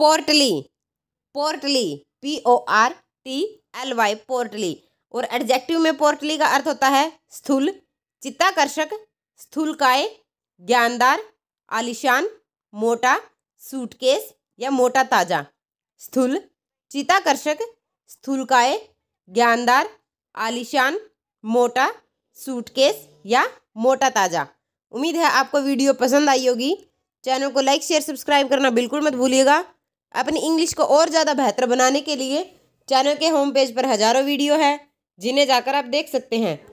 पोर्टली portly P O R T L Y portly और adjective में पोर्टली का अर्थ होता है स्थूल चित्ताकर्षक स्थूलकाय ज्ञानदार आलिशान मोटा सूटकेस या मोटा ताजा स्थूल चित्ताकर्षक स्थूलकाय ज्ञानदार आलिशान मोटा सूटकेस या मोटा ताजा उम्मीद है आपको वीडियो पसंद आई होगी चैनल को लाइक शेयर सब्सक्राइब करना बिल्कुल मत भूलिएगा अपनी इंग्लिश को और ज़्यादा बेहतर बनाने के लिए चैनल के होम पेज पर हज़ारों वीडियो है जिन्हें जाकर आप देख सकते हैं